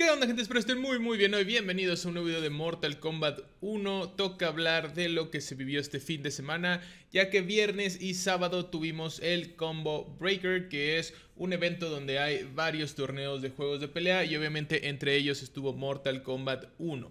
¿Qué onda gente? Espero estén muy muy bien hoy. Bienvenidos a un nuevo video de Mortal Kombat 1. Toca hablar de lo que se vivió este fin de semana, ya que viernes y sábado tuvimos el Combo Breaker, que es un evento donde hay varios torneos de juegos de pelea y obviamente entre ellos estuvo Mortal Kombat 1.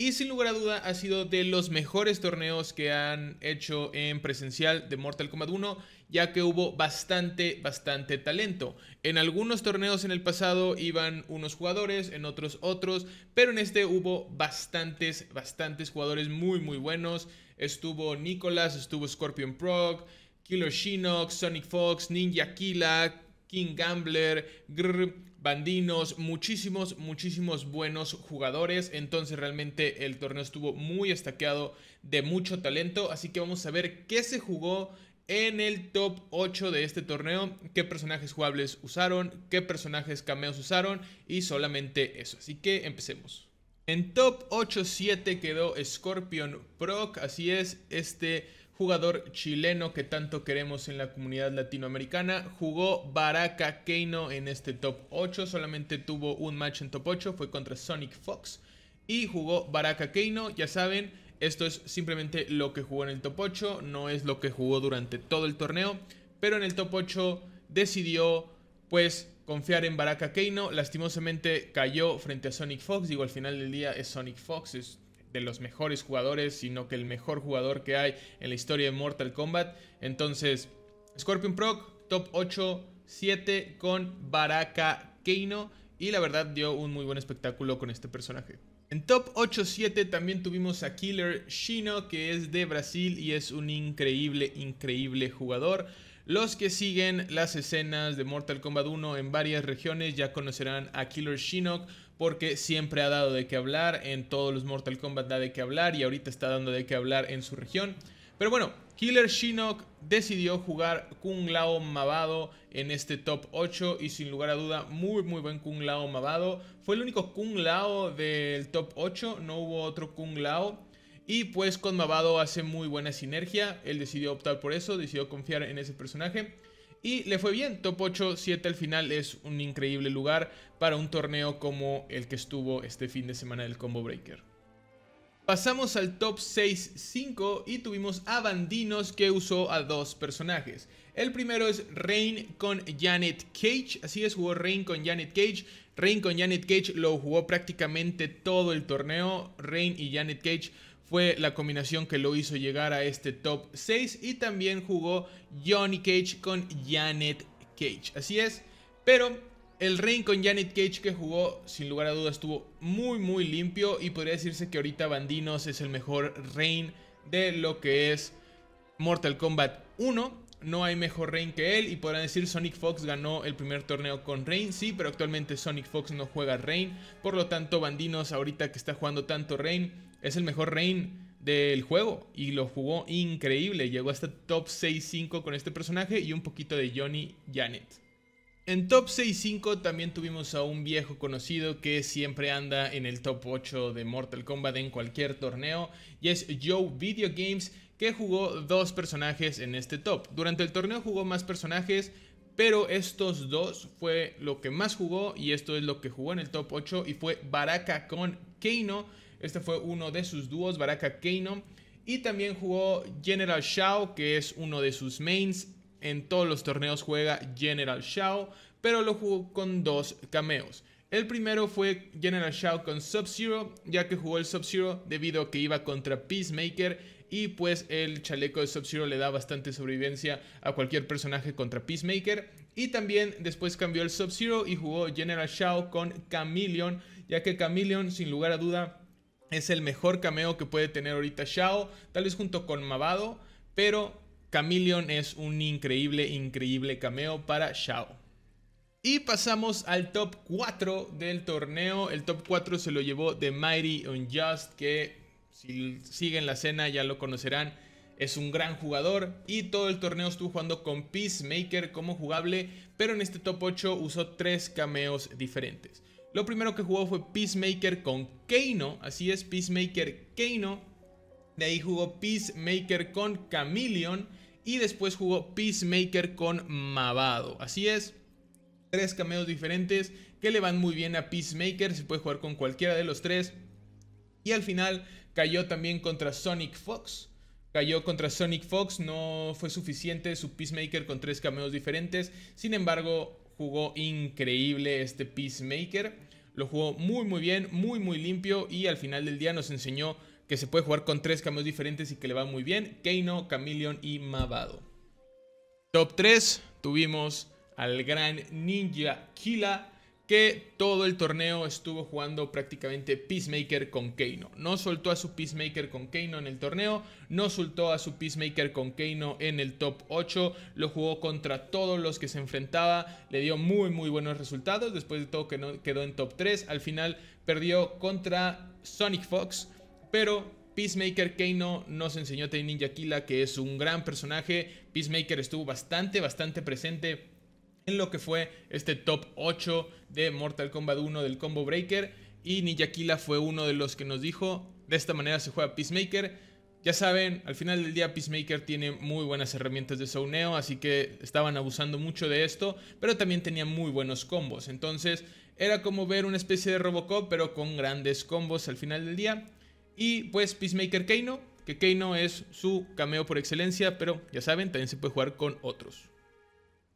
Y sin lugar a duda ha sido de los mejores torneos que han hecho en presencial de Mortal Kombat 1, ya que hubo bastante, bastante talento. En algunos torneos en el pasado iban unos jugadores, en otros otros, pero en este hubo bastantes, bastantes jugadores muy, muy buenos. Estuvo Nicolas, estuvo Scorpion Prog, Killer Shinnok, Sonic Fox, Ninja Killa, King Gambler, Grr, Bandinos, muchísimos, muchísimos buenos jugadores. Entonces realmente el torneo estuvo muy estaqueado de mucho talento. Así que vamos a ver qué se jugó en el top 8 de este torneo, qué personajes jugables usaron, qué personajes cameos usaron y solamente eso. Así que empecemos. En top 8-7 quedó Scorpion Proc, así es, este jugador chileno que tanto queremos en la comunidad latinoamericana. Jugó Baraka Keino en este top 8, solamente tuvo un match en top 8, fue contra Sonic Fox. Y jugó Baraka Keino, ya saben, esto es simplemente lo que jugó en el top 8, no es lo que jugó durante todo el torneo, pero en el top 8 decidió pues confiar en Baraka Keino, lastimosamente cayó frente a Sonic Fox, digo al final del día es Sonic Fox, es de los mejores jugadores, sino que el mejor jugador que hay en la historia de Mortal Kombat. Entonces, Scorpion Proc, top 8, 7 con Baraka Keino. Y la verdad dio un muy buen espectáculo con este personaje. En top 8-7 también tuvimos a Killer Shino, que es de Brasil y es un increíble, increíble jugador. Los que siguen las escenas de Mortal Kombat 1 en varias regiones ya conocerán a Killer Shinnok porque siempre ha dado de qué hablar, en todos los Mortal Kombat da de qué hablar y ahorita está dando de qué hablar en su región. Pero bueno, Killer Shinnok decidió jugar Kung Lao Mavado en este top 8 y sin lugar a duda muy muy buen Kung Lao Mavado. Fue el único Kung Lao del top 8, no hubo otro Kung Lao. Y pues con Mavado hace muy buena sinergia, él decidió optar por eso, decidió confiar en ese personaje y le fue bien. Top 8, 7 al final es un increíble lugar para un torneo como el que estuvo este fin de semana del Combo Breaker. Pasamos al top 6-5 y tuvimos a Bandinos que usó a dos personajes. El primero es Rain con Janet Cage, así es, jugó Rain con Janet Cage. Rain con Janet Cage lo jugó prácticamente todo el torneo. Rain y Janet Cage fue la combinación que lo hizo llegar a este top 6 y también jugó Johnny Cage con Janet Cage. Así es, pero el rein con Janet Cage que jugó, sin lugar a dudas, estuvo muy, muy limpio. Y podría decirse que ahorita Bandinos es el mejor rein de lo que es Mortal Kombat 1 no hay mejor Reign que él y podrán decir Sonic Fox ganó el primer torneo con Reign, sí, pero actualmente Sonic Fox no juega Reign, por lo tanto Bandinos ahorita que está jugando tanto Reign es el mejor Reign del juego y lo jugó increíble, llegó hasta top 6-5 con este personaje y un poquito de Johnny Janet. En top 6-5 también tuvimos a un viejo conocido que siempre anda en el top 8 de Mortal Kombat en cualquier torneo y es Joe Video Games que jugó dos personajes en este top. Durante el torneo jugó más personajes, pero estos dos fue lo que más jugó y esto es lo que jugó en el top 8 y fue Baraka con Keino. Este fue uno de sus dúos, Baraka Keino. Y también jugó General Shao, que es uno de sus mains. En todos los torneos juega General Shao, pero lo jugó con dos cameos. El primero fue General Shao con Sub-Zero, ya que jugó el Sub-Zero debido a que iba contra Peacemaker y pues el chaleco de Sub-Zero le da bastante sobrevivencia a cualquier personaje contra Peacemaker. Y también después cambió el Sub-Zero y jugó General Shao con Chameleon, ya que Chameleon sin lugar a duda es el mejor cameo que puede tener ahorita Shao, tal vez junto con Mavado, pero Chameleon es un increíble, increíble cameo para Shao. Y pasamos al top 4 del torneo. El top 4 se lo llevó The Mighty Unjust, que si siguen la cena ya lo conocerán. Es un gran jugador y todo el torneo estuvo jugando con Peacemaker como jugable, pero en este top 8 usó tres cameos diferentes. Lo primero que jugó fue Peacemaker con Keino, así es, Peacemaker Keino. De ahí jugó Peacemaker con Chameleon y después jugó Peacemaker con Mavado, así es. Tres cameos diferentes que le van muy bien a Peacemaker, se puede jugar con cualquiera de los tres. Y al final Cayó también contra Sonic Fox. Cayó contra Sonic Fox, no fue suficiente su Peacemaker con tres cameos diferentes. Sin embargo, jugó increíble este Peacemaker. Lo jugó muy muy bien, muy muy limpio y al final del día nos enseñó que se puede jugar con tres cameos diferentes y que le va muy bien. Keino, Chameleon y Mavado. Top 3 tuvimos al gran Ninja Kila que todo el torneo estuvo jugando prácticamente Peacemaker con Keino. No soltó a su Peacemaker con Keino en el torneo, no soltó a su Peacemaker con Keino en el top 8, lo jugó contra todos los que se enfrentaba, le dio muy muy buenos resultados, después de todo que quedó en top 3, al final perdió contra Sonic Fox, pero Peacemaker Keino nos enseñó a Ninja Killa que es un gran personaje, Peacemaker estuvo bastante bastante presente lo que fue este top 8 de Mortal Kombat 1 del Combo Breaker. Y Nijakila fue uno de los que nos dijo, de esta manera se juega Peacemaker. Ya saben, al final del día Peacemaker tiene muy buenas herramientas de zoneo, así que estaban abusando mucho de esto, pero también tenía muy buenos combos. Entonces era como ver una especie de Robocop, pero con grandes combos al final del día. Y pues Peacemaker Keino, que Keino es su cameo por excelencia, pero ya saben, también se puede jugar con otros.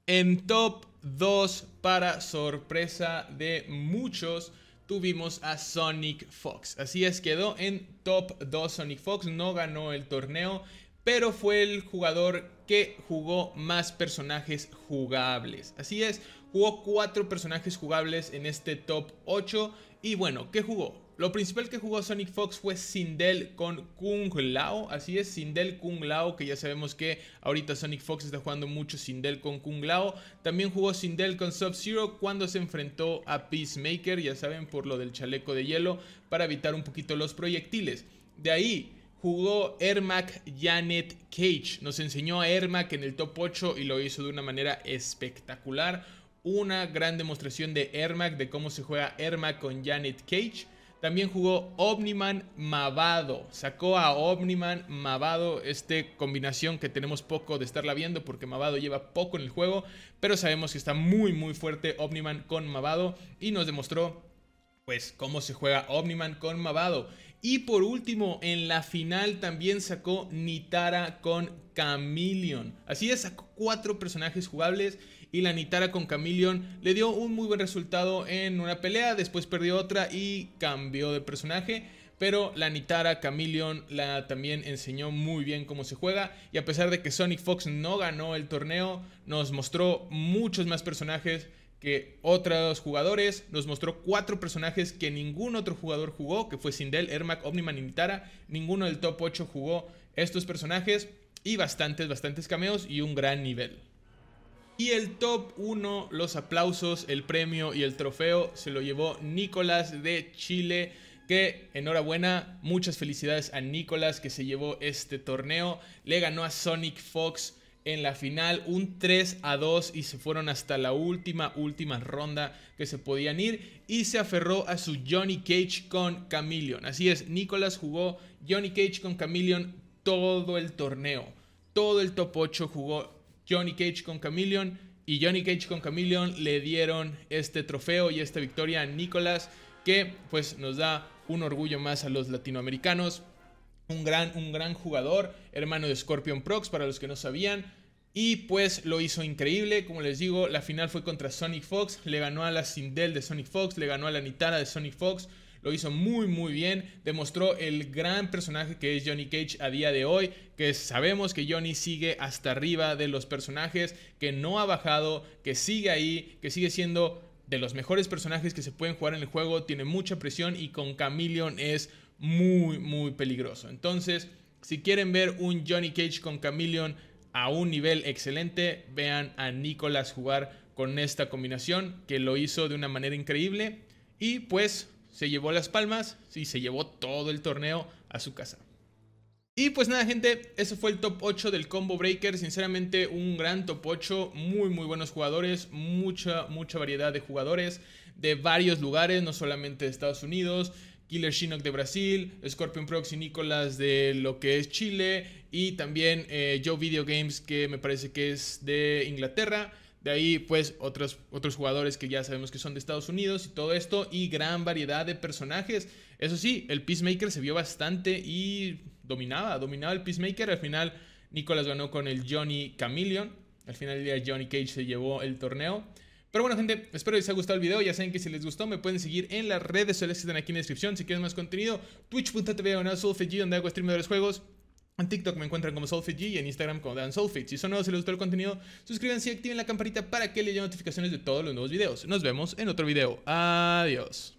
En top 2, para sorpresa de muchos, tuvimos a Sonic Fox. Así es, quedó en top 2 Sonic Fox, no ganó el torneo pero fue el jugador que jugó más personajes jugables. Así es, jugó cuatro personajes jugables en este top 8. Y bueno, ¿qué jugó? Lo principal que jugó Sonic Fox fue Sindel con Kung Lao. Así es, Sindel Kung Lao, que ya sabemos que ahorita Sonic Fox está jugando mucho Sindel con Kung Lao. También jugó Sindel con Sub-Zero cuando se enfrentó a Peacemaker, ya saben, por lo del chaleco de hielo, para evitar un poquito los proyectiles. De ahí, jugó Ermac Janet Cage. Nos enseñó a Ermac en el top 8 y lo hizo de una manera espectacular. Una gran demostración de Ermac, de cómo se juega Ermac con Janet Cage. También jugó Omniman Mavado. Sacó a Omniman Mavado, esta combinación que tenemos poco de estarla viendo porque Mavado lleva poco en el juego, pero sabemos que está muy muy fuerte Omniman con Mavado y nos demostró pues cómo se juega Omniman con Mavado. Y por último, en la final también sacó Nitara con Chameleon. Así es, sacó cuatro personajes jugables y la Nitara con Chameleon le dio un muy buen resultado en una pelea, después perdió otra y cambió de personaje. Pero la Nitara Chameleon la también enseñó muy bien cómo se juega. Y a pesar de que Sonic Fox no ganó el torneo, nos mostró muchos más personajes que otros jugadores. Nos mostró cuatro personajes que ningún otro jugador jugó, que fue Sindel, Ermac, Omniman y Mitara. Ninguno del top 8 jugó estos personajes y bastantes, bastantes cameos y un gran nivel. Y el top 1, los aplausos, el premio y el trofeo se lo llevó Nicolás de Chile. Que enhorabuena, muchas felicidades a Nicolás que se llevó este torneo. Le ganó a Sonic Fox en la final un 3 a 2 y se fueron hasta la última, última ronda que se podían ir y se aferró a su Johnny Cage con Chameleon. Así es, Nicolas jugó Johnny Cage con Chameleon todo el torneo. Todo el top 8 jugó Johnny Cage con Chameleon y Johnny Cage con Chameleon le dieron este trofeo y esta victoria a Nicolas que pues nos da un orgullo más a los latinoamericanos un gran, un gran jugador, hermano de Scorpion Prox, para los que no sabían. Y pues lo hizo increíble, como les digo, la final fue contra Sonic Fox, le ganó a la Sindel de Sonic Fox, le ganó a la Nitara de Sonic Fox, lo hizo muy muy bien, demostró el gran personaje que es Johnny Cage a día de hoy, que sabemos que Johnny sigue hasta arriba de los personajes, que no ha bajado, que sigue ahí, que sigue siendo de los mejores personajes que se pueden jugar en el juego, tiene mucha presión y con Chameleon es muy, muy peligroso. Entonces, si quieren ver un Johnny Cage con Chameleon a un nivel excelente, vean a Nicolas jugar con esta combinación que lo hizo de una manera increíble y pues se llevó las palmas y se llevó todo el torneo a su casa. Y pues nada gente, eso fue el top 8 del Combo Breaker, sinceramente un gran top 8, muy muy buenos jugadores, mucha mucha variedad de jugadores de varios lugares, no solamente de Estados Unidos, Killer Shinnok de Brasil, Scorpion Proxy y Nicolas de lo que es Chile y también eh, Joe Video Games que me parece que es de Inglaterra. De ahí pues otros, otros jugadores que ya sabemos que son de Estados Unidos y todo esto y gran variedad de personajes. Eso sí, el Peacemaker se vio bastante y dominaba, dominaba el Peacemaker. Al final Nicolás ganó con el Johnny Chameleon. Al final día Johnny Cage se llevó el torneo. Pero bueno, gente, espero les haya gustado el video. Ya saben que si les gustó, me pueden seguir en las redes sociales que están aquí en la descripción. Si quieren más contenido, twitch.tv o donde hago stream de los juegos. En TikTok me encuentran como SoulFG y en Instagram como DanSoulFit. Si son nuevos y les gustó el contenido, suscríbanse y activen la campanita para que les lleguen notificaciones de todos los nuevos videos. Nos vemos en otro video. Adiós.